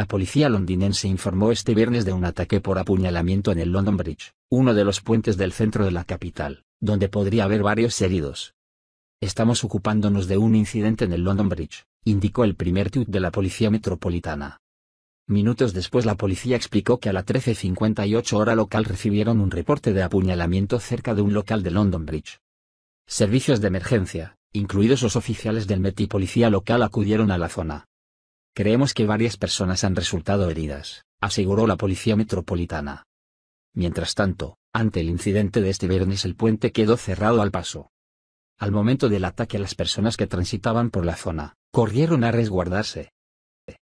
La policía londinense informó este viernes de un ataque por apuñalamiento en el London Bridge, uno de los puentes del centro de la capital, donde podría haber varios heridos. Estamos ocupándonos de un incidente en el London Bridge, indicó el primer tuit de la policía metropolitana. Minutos después la policía explicó que a las 13.58 hora local recibieron un reporte de apuñalamiento cerca de un local de London Bridge. Servicios de emergencia, incluidos los oficiales del Met y policía local acudieron a la zona. Creemos que varias personas han resultado heridas, aseguró la Policía Metropolitana. Mientras tanto, ante el incidente de este viernes el puente quedó cerrado al paso. Al momento del ataque las personas que transitaban por la zona, corrieron a resguardarse,